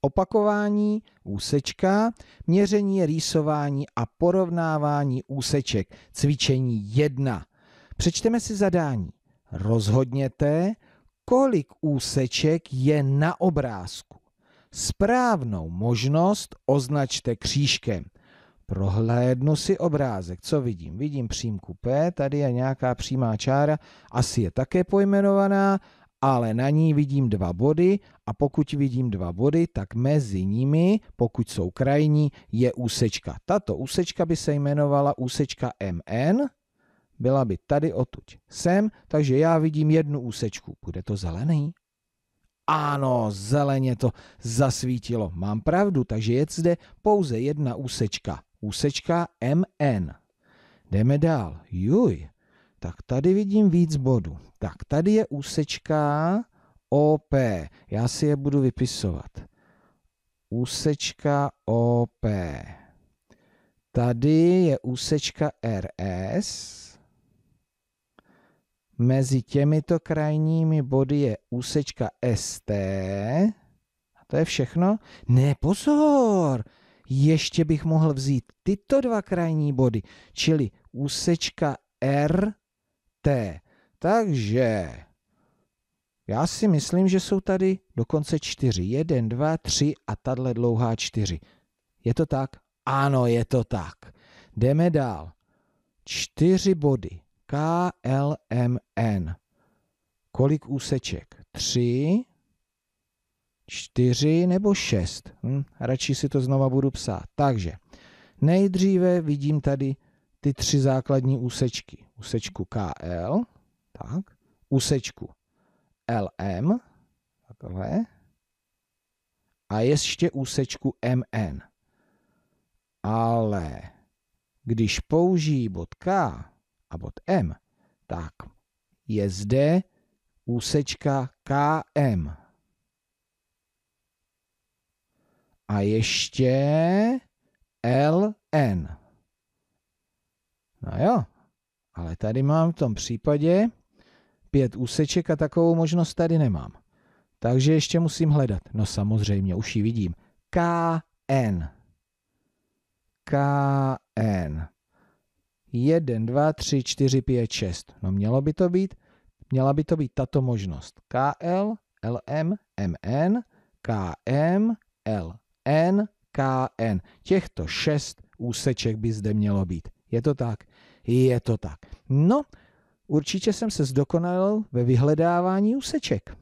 opakování úsečka, měření, rýsování a porovnávání úseček. Cvičení 1. Přečteme si zadání. Rozhodněte, kolik úseček je na obrázku. Správnou možnost označte křížkem. Prohlédnu si obrázek. Co vidím? Vidím přímku P, tady je nějaká přímá čára, asi je také pojmenovaná ale na ní vidím dva body a pokud vidím dva body, tak mezi nimi, pokud jsou krajní, je úsečka. Tato úsečka by se jmenovala úsečka MN, byla by tady odtud sem, takže já vidím jednu úsečku. Bude to zelený? Ano, zeleně to zasvítilo. Mám pravdu, takže je zde pouze jedna úsečka. Úsečka MN. Jdeme dál. Juj, tak tady vidím víc bodů. Tak tady je úsečka OP. Já si je budu vypisovat. Úsečka OP. Tady je úsečka RS. Mezi těmito krajními body je úsečka ST. A to je všechno? Ne, pozor! Ještě bych mohl vzít tyto dva krajní body, čili úsečka R T. Takže já si myslím, že jsou tady dokonce čtyři. Jeden, dva, tři a tahle dlouhá čtyři. Je to tak? Ano, je to tak. Jdeme dál. Čtyři body. K, L, M, N. Kolik úseček? Tři, čtyři nebo šest. Hm, radši si to znova budu psát. Takže nejdříve vidím tady ty tři základní úsečky. Úsečku KL, tak, úsečku LM, takhle, a ještě úsečku MN. Ale když použijí bod K a bod M, tak je zde úsečka KM. A ještě LN jo, ale tady mám v tom případě pět úseček a takovou možnost tady nemám. Takže ještě musím hledat. No samozřejmě, už ji vidím. KN. KN. 1, 2, 3, 4, 5, 6. No mělo by to být, měla by to být tato možnost. KL, LM, MN, KM, LN, KN. Těchto šest úseček by zde mělo být. Je to tak? Je to tak. No, určitě jsem se zdokonalil ve vyhledávání úseček.